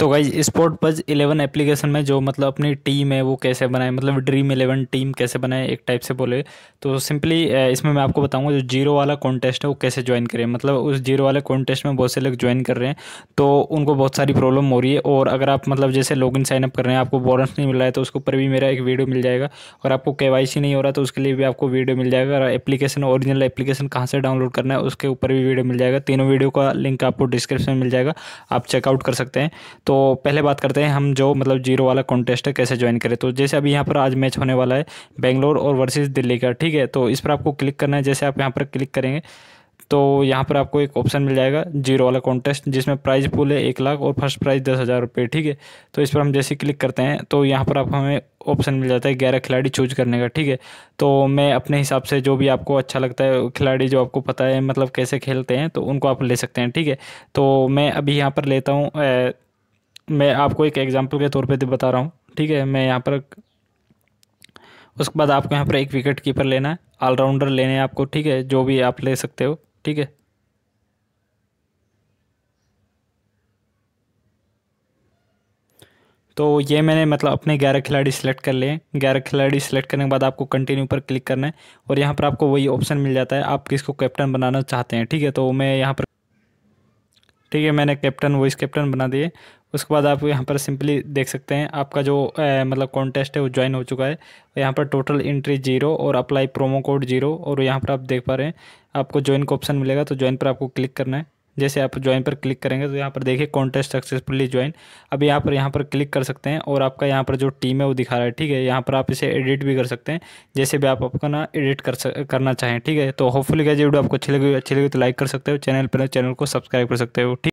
तो guys sport buzz eleven application में जो मतलब अपनी टीम है वो कैसे बनाए मतलब ड्रीम इलेवन टीम कैसे बनाए एक टाइप से बोले तो सिंपली इसमें मैं आपको बताऊंगा जो जीरो वाला कॉन्टेस्ट है वो कैसे ज्वाइन करें मतलब उस जीरो वाले कॉन्टेस्ट में बहुत से लोग ज्वाइन कर रहे हैं तो उनको बहुत सारी प्रॉब्लम हो रही है और अगर आप मतलब जैसे लॉग इन साइनअप कर रहे हैं आपको बोनस नहीं मिल रहा है तो उसके ऊपर भी मेरा एक वीडियो मिल जाएगा और आपको के नहीं हो रहा तो उसके लिए भी आपको वीडियो मिल जाएगा और एप्लीकेशन ओरिजिनल एप्लीकेशन कहाँ से डाउनलोड करना है उसके ऊपर भी वीडियो मिल जाएगा तीनों वीडियो का लिंक आपको डिस्क्रिप्शन में मिल जाएगा आप चेकआउट कर सकते हैं तो पहले बात करते हैं हम जो मतलब जीरो वाला कॉन्टेस्ट है कैसे ज्वाइन करें तो जैसे अभी यहाँ पर आज मैच होने वाला है बेंगलोर और वर्सेज़ दिल्ली का ठीक है तो इस पर आपको क्लिक करना है जैसे आप यहाँ पर क्लिक करेंगे तो यहाँ पर आपको एक ऑप्शन मिल जाएगा जीरो वाला कॉन्टेस्ट जिसमें प्राइज पूल है एक लाख और फर्स्ट प्राइज दस हज़ार रुपये ठीक है तो इस पर हम जैसे क्लिक करते हैं तो यहाँ पर आप हमें ऑप्शन मिल जाता है ग्यारह खिलाड़ी चूज करने का ठीक है तो मैं अपने हिसाब से जो भी आपको अच्छा लगता है खिलाड़ी जो आपको पता है मतलब कैसे खेलते हैं तो उनको आप ले सकते हैं ठीक है तो मैं अभी यहाँ पर लेता हूँ मैं आपको एक एग्ज़ाम्पल के तौर पे तो बता रहा हूँ ठीक है मैं यहाँ पर उसके बाद आपको यहाँ पर एक विकेट कीपर लेना है ऑलराउंडर लेने हैं आपको ठीक है जो भी आप ले सकते हो ठीक है तो ये मैंने मतलब अपने ग्यारह खिलाड़ी सेलेक्ट कर लिए ग्यारह खिलाड़ी सेलेक्ट करने के बाद आपको कंटिन्यू पर क्लिक करना है और यहाँ पर आपको वही ऑप्शन मिल जाता है आप किसको कैप्टन बनाना चाहते हैं ठीक है तो मैं यहाँ पर ठीक है मैंने कैप्टन वॉइस कैप्टन बना दिए उसके बाद आप यहाँ पर सिंपली देख सकते हैं आपका जो ए, मतलब कॉन्टेस्ट है वो ज्वाइन हो चुका है यहाँ पर टोटल इंट्री जीरो और अप्लाई प्रोमो कोड जीरो और यहाँ पर आप देख पा रहे हैं आपको ज्वाइन का ऑप्शन मिलेगा तो ज्वाइन पर आपको क्लिक करना है जैसे आप ज्वाइन पर क्लिक करेंगे तो यहाँ पर देखिए कॉन्टेस्ट सक्सेसफुली ज्वाइन अब यहाँ पर यहाँ पर क्लिक कर सकते हैं और आपका यहाँ पर जो टीम है वो दिखा रहा है ठीक है यहाँ पर आप इसे एडिट भी कर सकते हैं जैसे भी आप आपका ना एडिट कर सक, करना चाहें ठीक है तो होपफुली क्या वीडियो आपको अच्छी लगी अच्छी लगी तो लाइक कर सकते हो चैनल पर चैनल को सब्सक्राइब कर सकते हो ठीक